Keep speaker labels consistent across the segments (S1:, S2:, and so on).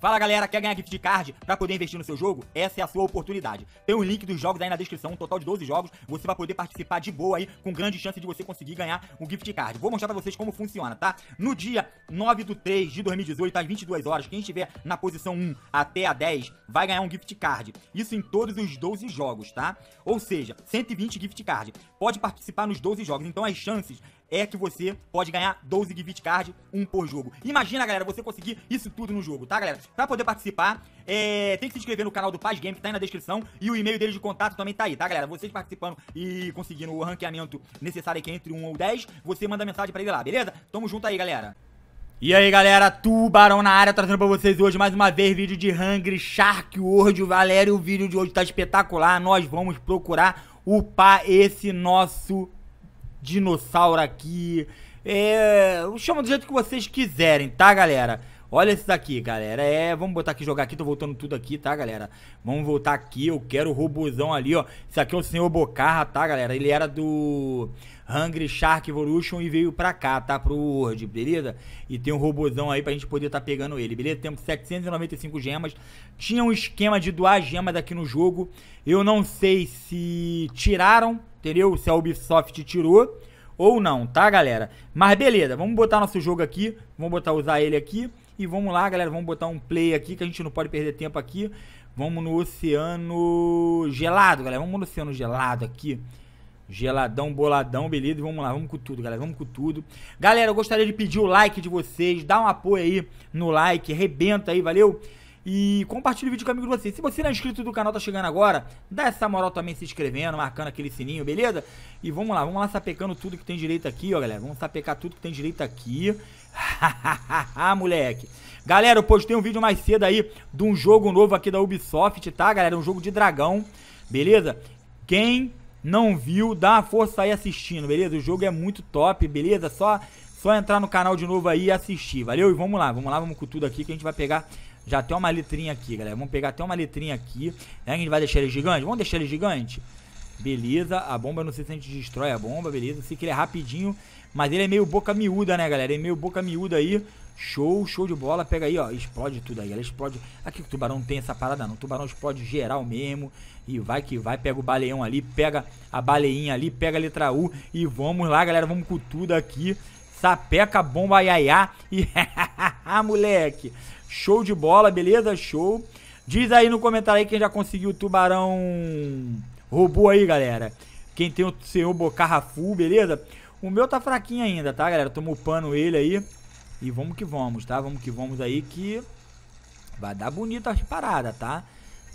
S1: Fala galera, quer ganhar gift card para poder investir no seu jogo? Essa é a sua oportunidade. Tem o link dos jogos aí na descrição, um total de 12 jogos. Você vai poder participar de boa aí, com grande chance de você conseguir ganhar um gift card. Vou mostrar para vocês como funciona, tá? No dia 9 do 3 de 2018, às 22 horas, quem estiver na posição 1 até a 10 vai ganhar um gift card. Isso em todos os 12 jogos, tá? Ou seja, 120 gift card. Pode participar nos 12 jogos, então as chances é que você pode ganhar 12 gift card, um por jogo. Imagina, galera, você conseguir isso tudo no jogo, tá, galera? Pra poder participar, é, tem que se inscrever no canal do Paz Game, que tá aí na descrição, e o e-mail dele de contato também tá aí, tá, galera? Vocês participando e conseguindo o ranqueamento necessário aqui entre 1 ou 10, você manda mensagem pra ele lá, beleza? Tamo junto aí, galera. E aí galera, Tubarão na área, trazendo pra vocês hoje mais uma vez vídeo de Hungry Shark World, Valério, o vídeo de hoje tá espetacular, nós vamos procurar upar esse nosso dinossauro aqui. É, chama do jeito que vocês quiserem, tá, galera? Olha esses aqui, galera. É, vamos botar aqui, jogar aqui. Tô voltando tudo aqui, tá, galera? Vamos voltar aqui. Eu quero o robozão ali, ó. Esse aqui é o senhor Bocarra, tá, galera? Ele era do Hungry Shark Evolution e veio pra cá, tá? Pro World, beleza? E tem um robozão aí pra gente poder tá pegando ele, beleza? Temos 795 gemas. Tinha um esquema de doar gemas aqui no jogo. Eu não sei se tiraram entendeu? Se a Ubisoft tirou ou não, tá, galera? Mas beleza, vamos botar nosso jogo aqui, vamos botar usar ele aqui e vamos lá, galera, vamos botar um play aqui que a gente não pode perder tempo aqui. Vamos no oceano gelado, galera, vamos no oceano gelado aqui. Geladão, boladão, beleza? Vamos lá, vamos com tudo, galera, vamos com tudo. Galera, eu gostaria de pedir o like de vocês, dá um apoio aí no like, rebenta aí, valeu? E compartilhe o vídeo com o amigo de vocês. Se você não é inscrito do canal, tá chegando agora, dá essa moral também se inscrevendo, marcando aquele sininho, beleza? E vamos lá, vamos lá sapecando tudo que tem direito aqui, ó, galera. Vamos sapecar tudo que tem direito aqui. moleque. Galera, eu postei um vídeo mais cedo aí de um jogo novo aqui da Ubisoft, tá, galera? Um jogo de dragão, beleza? Quem não viu, dá uma força aí assistindo, beleza? O jogo é muito top, beleza? Só, só entrar no canal de novo aí e assistir, valeu? E vamos lá, vamos lá, vamos com tudo aqui que a gente vai pegar já tem uma letrinha aqui, galera. Vamos pegar até uma letrinha aqui. Né? A gente vai deixar ele gigante? Vamos deixar ele gigante? Beleza, a bomba, não sei se a gente destrói a bomba, beleza. Sei que ele é rapidinho, mas ele é meio boca miúda, né, galera? Ele é meio boca miúda aí. Show, show de bola. Pega aí, ó. Explode tudo aí. Ela explode. Aqui o tubarão tem essa parada, não. O tubarão explode geral mesmo. E vai que vai. Pega o baleão ali. Pega a baleinha ali. Pega a letra U. E vamos lá, galera. Vamos com tudo aqui. Sapeca, bomba, iaiá. E. Moleque. Show de bola, beleza? Show. Diz aí no comentário aí quem já conseguiu o tubarão robô aí, galera. Quem tem o seu bocarra full, beleza? O meu tá fraquinho ainda, tá, galera? Tomou pano ele aí. E vamos que vamos, tá? Vamos que vamos aí que vai dar bonito as paradas, tá?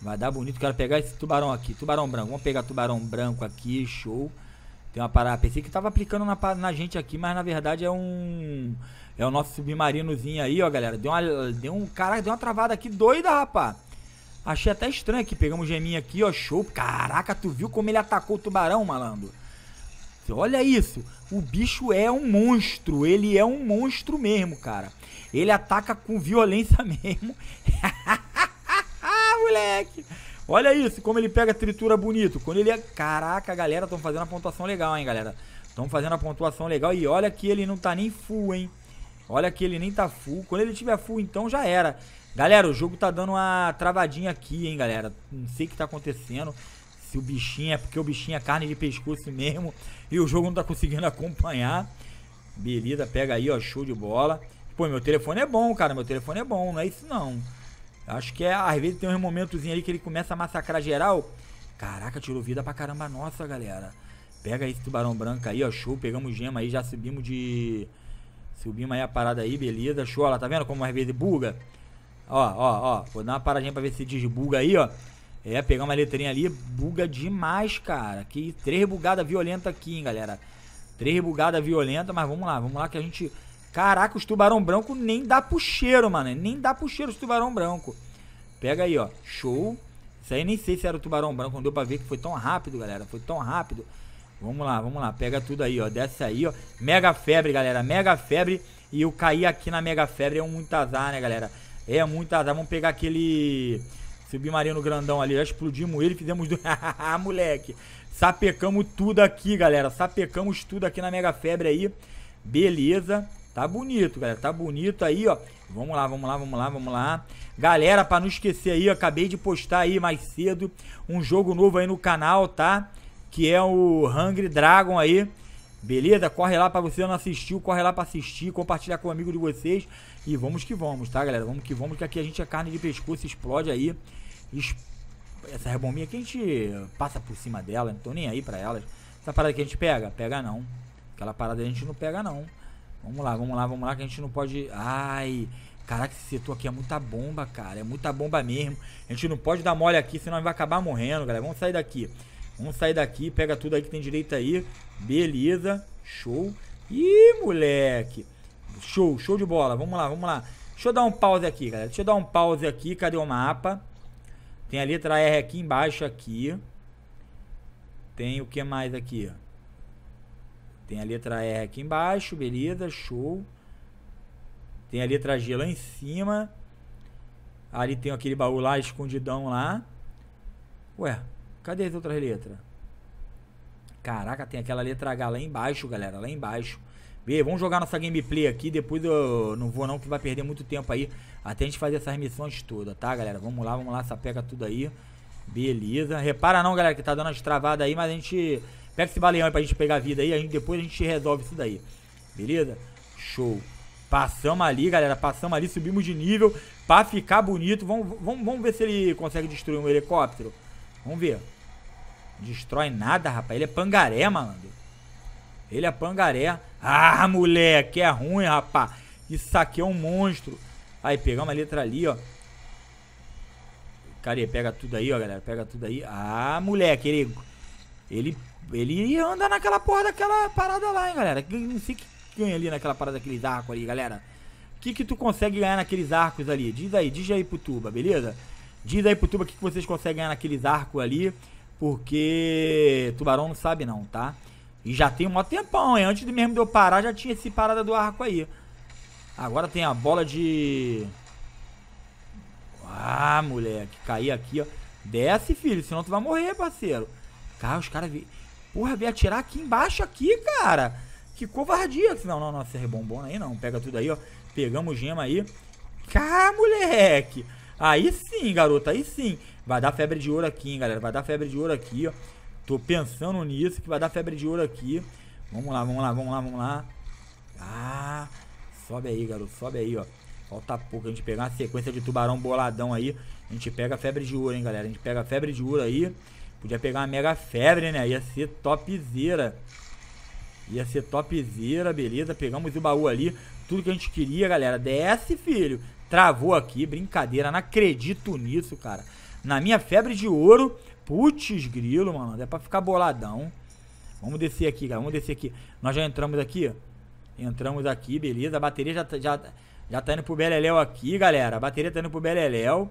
S1: Vai dar bonito. Quero pegar esse tubarão aqui. Tubarão branco. Vamos pegar tubarão branco aqui. Show. Tem uma parada, pensei que tava aplicando na, na gente aqui, mas na verdade é um. É o nosso submarinozinho aí, ó, galera. Deu uma. Deu um. Caraca, deu uma travada aqui doida, rapá. Achei até estranho aqui. Pegamos o geminho aqui, ó. Show. Caraca, tu viu como ele atacou o tubarão, malandro? Olha isso. O bicho é um monstro. Ele é um monstro mesmo, cara. Ele ataca com violência mesmo. Moleque. Olha isso, como ele pega tritura bonito. Quando ele é... Caraca, galera, estão fazendo a pontuação legal, hein, galera. Estão fazendo a pontuação legal. E olha que ele não tá nem full, hein. Olha que ele nem tá full. Quando ele tiver full, então já era. Galera, o jogo tá dando uma travadinha aqui, hein, galera. Não sei o que tá acontecendo. Se o bichinho é porque o bichinho é carne de pescoço mesmo. E o jogo não tá conseguindo acompanhar. Beleza, pega aí, ó. Show de bola. Pô, meu telefone é bom, cara. Meu telefone é bom. Não é isso, não. Acho que é, às vezes tem uns momentos aí que ele começa a massacrar geral. Caraca, tirou vida pra caramba nossa, galera. Pega esse tubarão branco aí, ó. Show, pegamos gema aí, já subimos de. Subimos aí a parada aí, beleza. Show, ó, tá vendo como às vezes buga? Ó, ó, ó. Vou dar uma paradinha pra ver se desbuga aí, ó. É, pegar uma letrinha ali, buga demais, cara. Que três bugadas violentas aqui, hein, galera. Três bugadas violentas, mas vamos lá, vamos lá que a gente Caraca, os tubarão branco nem dá pro cheiro, mano. Nem dá pro cheiro os tubarão branco. Pega aí, ó. Show. Isso aí nem sei se era o tubarão branco. Não deu pra ver que foi tão rápido, galera. Foi tão rápido. Vamos lá, vamos lá. Pega tudo aí, ó. Desce aí, ó. Mega febre, galera. Mega febre. E eu caí aqui na mega febre. É um muito azar, né, galera? É muito azar. Vamos pegar aquele submarino grandão ali. Já explodimos ele, fizemos do... moleque. Sapecamos tudo aqui, galera. Sapecamos tudo aqui na mega febre aí. Beleza. Tá bonito, galera. Tá bonito aí, ó. Vamos lá, vamos lá, vamos lá, vamos lá. Galera, para não esquecer aí, acabei de postar aí mais cedo um jogo novo aí no canal, tá? Que é o Hungry Dragon aí. Beleza? Corre lá para você não assistiu, corre lá para assistir, compartilhar com o um amigo de vocês e vamos que vamos, tá, galera? Vamos que vamos, que aqui a gente é carne de pescoço, explode aí. Essa rebombinha aqui a gente passa por cima dela, não tô nem aí para elas. Essa parada que a gente pega? Pega não. Aquela parada a gente não pega não. Vamos lá, vamos lá, vamos lá, que a gente não pode. Ai, caraca, esse setor aqui é muita bomba, cara. É muita bomba mesmo. A gente não pode dar mole aqui, senão vai acabar morrendo, galera. Vamos sair daqui. Vamos sair daqui, pega tudo aí que tem direito aí. Beleza, show. Ih, moleque. Show, show de bola. Vamos lá, vamos lá. Deixa eu dar um pause aqui, galera. Deixa eu dar um pause aqui. Cadê o mapa? Tem a letra R aqui embaixo aqui. Tem o que mais aqui? Tem a letra R aqui embaixo, beleza, show. Tem a letra G lá em cima. Ali tem aquele baú lá, escondidão lá. Ué, cadê as outras letras? Caraca, tem aquela letra H lá embaixo, galera, lá embaixo. bem, vamos jogar nossa gameplay aqui, depois eu não vou não, que vai perder muito tempo aí, até a gente fazer essas missões todas, tá, galera? Vamos lá, vamos lá, sapeca tudo aí. Beleza. Repara não, galera, que tá dando as travadas aí, mas a gente Pega esse baleão aí pra gente pegar vida aí, aí depois a gente resolve isso daí. Beleza? Show. Passamos ali, galera. Passamos ali, subimos de nível pra ficar bonito. Vamos, vamos, vamos ver se ele consegue destruir um helicóptero. Vamos ver. Destrói nada, rapaz. Ele é pangaré, malandro. Ele é pangaré. Ah, moleque, é ruim, rapaz. Isso aqui é um monstro. Aí, pegamos a letra ali, ó. Cadê? Pega tudo aí, ó, galera. Pega tudo aí. Ah, moleque, ele... Ele ele ia andar naquela porra daquela parada lá, hein, galera. Não sei que ganha ali naquela parada daqueles arcos ali, galera. O que, que tu consegue ganhar naqueles arcos ali? Diz aí, diz aí pro Tuba, beleza? Diz aí pro Tuba o que, que vocês conseguem ganhar naqueles arcos ali. Porque Tubarão não sabe não, tá? E já tem um tempão, hein? Antes mesmo de eu parar, já tinha esse parada do arco aí. Agora tem a bola de... Ah, moleque. Cair aqui, ó. Desce, filho. Senão tu vai morrer, parceiro. Cara, os caras... Porra, veio atirar aqui embaixo, aqui, cara. Que covardia. Não, não, não, você rebombona aí não. Pega tudo aí, ó. Pegamos gema aí. Cá, moleque. Aí sim, garoto. aí sim. Vai dar febre de ouro aqui, hein, galera. Vai dar febre de ouro aqui, ó. Tô pensando nisso, que vai dar febre de ouro aqui. Vamos lá, vamos lá, vamos lá, vamos lá. Ah, sobe aí, garoto, sobe aí, ó. Falta pouco, a gente pegar uma sequência de tubarão boladão aí. A gente pega febre de ouro, hein, galera. A gente pega febre de ouro aí. Podia pegar uma mega febre, né? Ia ser topzera. Ia ser topzera, beleza. Pegamos o baú ali. Tudo que a gente queria, galera. Desce, filho. Travou aqui. Brincadeira. Não acredito nisso, cara. Na minha febre de ouro. Putz, grilo, mano. É pra ficar boladão. Vamos descer aqui, galera. Vamos descer aqui. Nós já entramos aqui. Entramos aqui, beleza. A bateria já, tá, já, já tá indo pro Beleléu aqui, galera. A bateria tá indo pro Beleléu.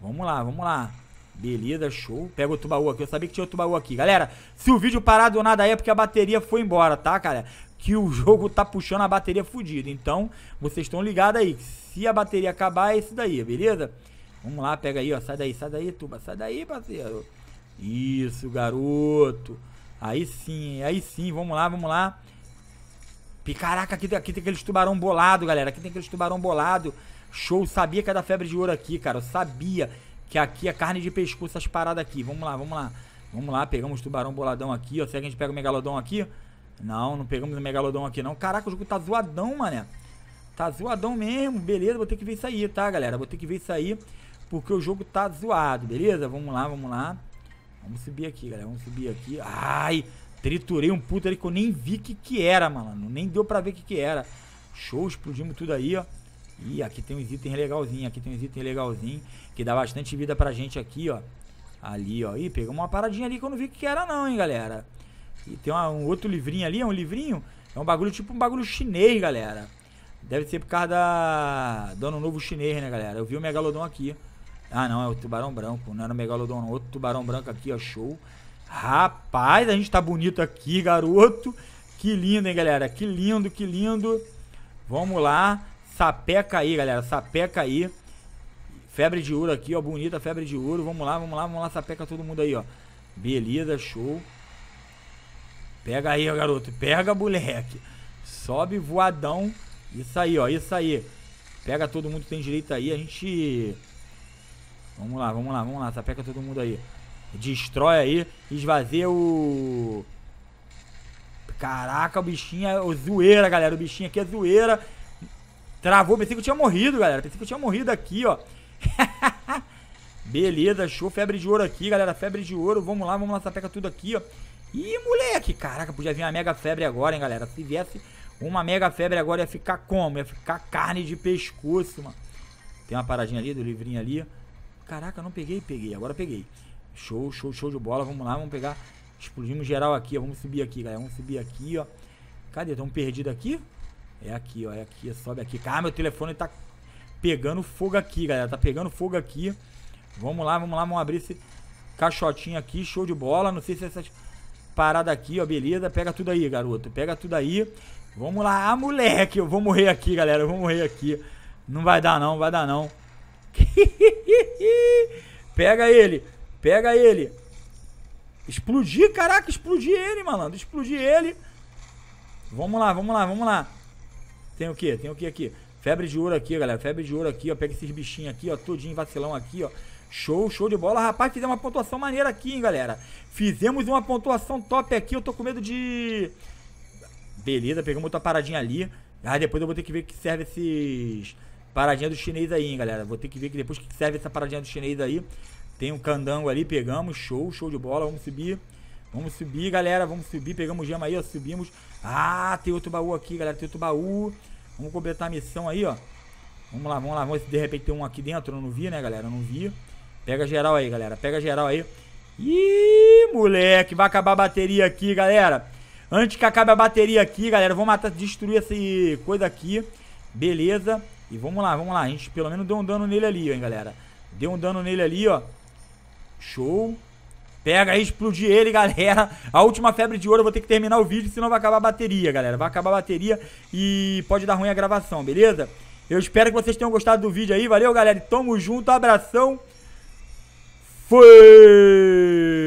S1: Vamos lá, vamos lá. Beleza, show. Pega o baú aqui. Eu sabia que tinha o baú aqui. Galera, se o vídeo parar do nada aí é porque a bateria foi embora, tá, cara? Que o jogo tá puxando a bateria fodida. Então, vocês estão ligados aí. Se a bateria acabar, é isso daí, beleza? Vamos lá, pega aí, ó. Sai daí, sai daí, tuba. Sai daí, parceiro. Isso, garoto. Aí sim, aí sim. Vamos lá, vamos lá. Caraca, aqui, aqui tem aqueles tubarão bolado, galera. Aqui tem aqueles tubarão bolado. Show, sabia que era é da febre de ouro aqui, cara. Eu sabia. Que aqui é carne de pescoço, essas paradas aqui. Vamos lá, vamos lá. Vamos lá, pegamos tubarão boladão aqui, ó. Será que a gente pega o megalodão aqui? Não, não pegamos o megalodão aqui, não. Caraca, o jogo tá zoadão, mané. Tá zoadão mesmo, beleza. Vou ter que ver isso aí, tá, galera? Vou ter que ver isso aí, porque o jogo tá zoado, beleza? Vamos lá, vamos lá. Vamos subir aqui, galera. Vamos subir aqui. Ai, triturei um puto ali que eu nem vi que que era, mano. Nem deu pra ver que que era. Show, explodimos tudo aí, ó. E aqui tem uns itens legalzinhos, aqui tem uns itens legalzinhos, que dá bastante vida pra gente aqui, ó. Ali, ó. Ih, pegou uma paradinha ali que eu não vi que era não, hein, galera. E tem uma, um outro livrinho ali, é um livrinho. É um bagulho tipo um bagulho chinês, galera. Deve ser por causa da... do ano novo chinês, né, galera? Eu vi o Megalodon aqui. Ah, não, é o tubarão branco. Não era o Megalodon, não. Outro tubarão branco aqui, ó. Show. Rapaz, a gente tá bonito aqui, garoto. Que lindo, hein, galera? Que lindo, que lindo. Vamos lá. Sapeca aí, galera. Sapeca aí. Febre de ouro aqui, ó. Bonita febre de ouro. Vamos lá, vamos lá, vamos lá. Sapeca todo mundo aí, ó. Beleza, show. Pega aí, ó, garoto. Pega, moleque. Sobe voadão. Isso aí, ó. Isso aí. Pega todo mundo que tem direito aí. A gente. Vamos lá, vamos lá, vamos lá. Sapeca todo mundo aí. Destrói aí. Esvazia o. Caraca, o bichinho é o zoeira, galera. O bichinho aqui é zoeira. Travou, pensei que eu tinha morrido, galera. Pensei que eu tinha morrido aqui, ó. Beleza, show. Febre de ouro aqui, galera. Febre de ouro. Vamos lá, vamos lá, sapeca tudo aqui, ó. Ih, moleque, caraca, podia vir uma mega febre agora, hein, galera. Se viesse uma mega febre agora, ia ficar como? Ia ficar carne de pescoço, mano. Tem uma paradinha ali, do livrinho ali. Caraca, não peguei, peguei. Agora peguei. Show, show, show de bola. Vamos lá, vamos pegar. Explodimos geral aqui, ó. Vamos subir aqui, galera. Vamos subir aqui, ó. Cadê? Estamos perdidos aqui? É aqui, ó. É aqui, é sobe aqui. Cara, ah, meu telefone tá pegando fogo aqui, galera. Tá pegando fogo aqui. Vamos lá, vamos lá, vamos abrir esse caixotinho aqui. Show de bola. Não sei se essas paradas aqui, ó. Beleza. Pega tudo aí, garoto. Pega tudo aí. Vamos lá. Ah, moleque. Eu vou morrer aqui, galera. Eu vou morrer aqui. Não vai dar, não. Vai dar, não. Pega ele. Pega ele. Explodir, caraca, explodir ele, malandro. Explodir ele. Vamos lá, vamos lá, vamos lá. Tem o quê? Tem o quê aqui? Febre de ouro aqui, galera. Febre de ouro aqui, ó. Pega esses bichinhos aqui, ó. Todinho vacilão aqui, ó. Show, show de bola. Rapaz, fizemos uma pontuação maneira aqui, hein, galera. Fizemos uma pontuação top aqui. Eu tô com medo de... Beleza, pegamos outra paradinha ali. Ah, depois eu vou ter que ver que serve esses... Paradinha do chinês aí, hein, galera. Vou ter que ver que depois que serve essa paradinha do chinês aí. Tem um candango ali, pegamos. Show, show de bola. Vamos subir. Vamos subir, galera. Vamos subir. Pegamos gema aí, ó. Subimos. Ah, tem outro baú aqui, galera. Tem outro baú. Vamos completar a missão aí, ó. Vamos lá, vamos lá. Vamos de repente tem um aqui dentro. Eu não vi, né, galera? Eu não vi. Pega geral aí, galera. Pega geral aí. Ih, moleque. Vai acabar a bateria aqui, galera. Antes que acabe a bateria aqui, galera. Vou matar, destruir essa coisa aqui. Beleza. E vamos lá, vamos lá. A gente pelo menos deu um dano nele ali, hein, galera. Deu um dano nele ali, ó. Show. Pega aí, explodir ele, galera. A última febre de ouro, eu vou ter que terminar o vídeo, senão vai acabar a bateria, galera. Vai acabar a bateria e pode dar ruim a gravação, beleza? Eu espero que vocês tenham gostado do vídeo aí. Valeu, galera. Tamo junto, abração. Fui!